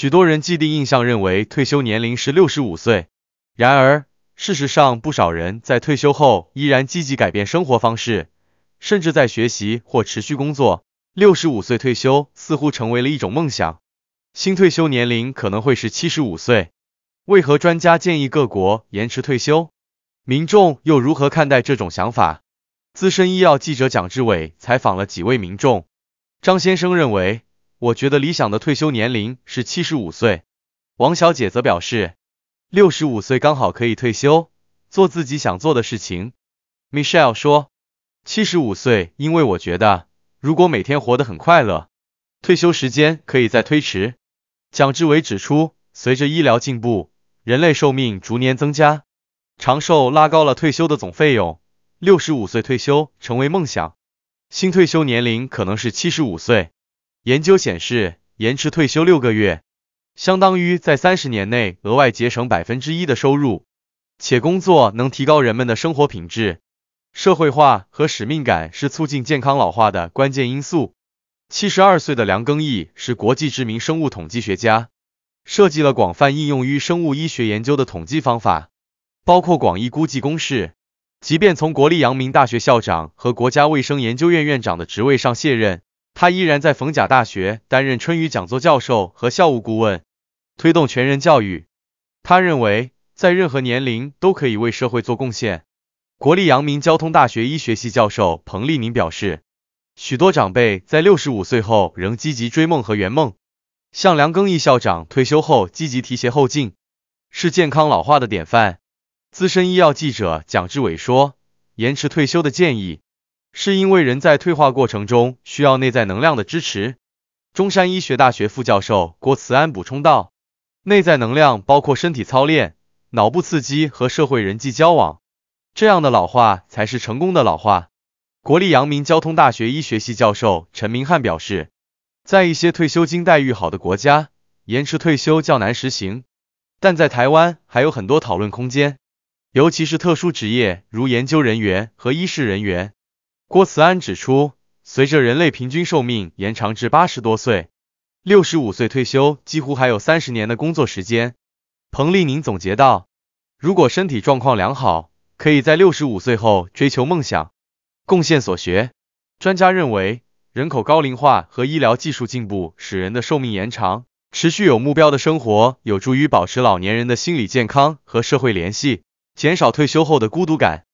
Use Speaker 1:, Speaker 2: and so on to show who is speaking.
Speaker 1: 许多人既定印象认为退休年龄是六十五岁，然而事实上，不少人在退休后依然积极改变生活方式，甚至在学习或持续工作。六十五岁退休似乎成为了一种梦想。新退休年龄可能会是七十五岁。为何专家建议各国延迟退休？民众又如何看待这种想法？资深医药记者蒋志伟采访了几位民众。张先生认为。我觉得理想的退休年龄是七十五岁。王小姐则表示，六十五岁刚好可以退休，做自己想做的事情。Michelle 说，七十五岁，因为我觉得如果每天活得很快乐，退休时间可以再推迟。蒋志伟指出，随着医疗进步，人类寿命逐年增加，长寿拉高了退休的总费用，六十五岁退休成为梦想。新退休年龄可能是七十五岁。研究显示，延迟退休六个月，相当于在三十年内额外节省百分之一的收入，且工作能提高人们的生活品质。社会化和使命感是促进健康老化的关键因素。七十二岁的梁庚毅是国际知名生物统计学家，设计了广泛应用于生物医学研究的统计方法，包括广义估计公式。即便从国立阳明大学校长和国家卫生研究院院长的职位上卸任。他依然在逢甲大学担任春雨讲座教授和校务顾问，推动全人教育。他认为，在任何年龄都可以为社会做贡献。国立阳明交通大学医学系教授彭立明表示，许多长辈在六十五岁后仍积极追梦和圆梦，像梁庚毅校长退休后积极提携后进，是健康老化的典范。资深医药记者蒋志伟说，延迟退休的建议。是因为人在退化过程中需要内在能量的支持。中山医学大学副教授郭慈安补充道：“内在能量包括身体操练、脑部刺激和社会人际交往，这样的老化才是成功的老化。”国立阳明交通大学医学系教授陈明汉表示：“在一些退休金待遇好的国家，延迟退休较难实行，但在台湾还有很多讨论空间，尤其是特殊职业，如研究人员和医师人员。”郭慈安指出，随着人类平均寿命延长至八十多岁，六十五岁退休几乎还有三十年的工作时间。彭丽宁总结道，如果身体状况良好，可以在六十五岁后追求梦想，贡献所学。专家认为，人口高龄化和医疗技术进步使人的寿命延长，持续有目标的生活有助于保持老年人的心理健康和社会联系，减少退休后的孤独感。